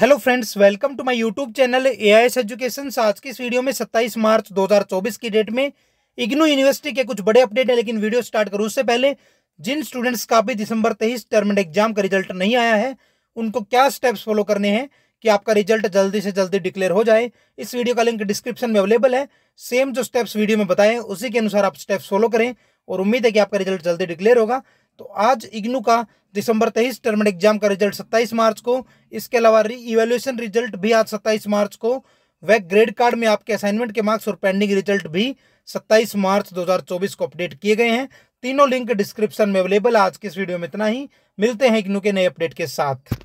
hello friends welcome to my YouTube channel AIS education आज की इस वीडियो में 27 मार्च 2024 की डेट में इग्नू यूनिवर्सिटी के कुछ बड़े अपडेट हैं लेकिन वीडियो स्टार्ट करूँ उससे पहले जिन स्टूडेंट्स का भी दिसंबर तेईस टर्म एग्जाम का रिजल्ट नहीं आया है उनको क्या स्टेप्स फॉलो करने हैं कि आपका रिजल्ट जल्दी से जल्दी डिक्लेयर हो जाए इस वीडियो का लिंक डिस्क्रिप्शन में अवेलेबल है सेम जो स्टेप्स वीडियो में बताएं उसी के अनुसार आप स्टेप्स फॉलो करें और उम्मीद है कि आपका रिजल्ट जल्दी डिक्लेयर होगा तो आज इग्नू का दिसंबर तेईस टर्म एग्जाम का रिजल्ट सत्ताईस मार्च को इसके अलावा री इवेल्युएशन रिजल्ट भी आज सत्ताईस मार्च को वह ग्रेड कार्ड में आपके असाइनमेंट के मार्क्स और पेंडिंग रिजल्ट भी 27 मार्च 2024 को अपडेट किए गए हैं तीनों लिंक डिस्क्रिप्शन में अवेलेबल आज के इस वीडियो में इतना ही मिलते हैं इग्नू के नए अपडेट के साथ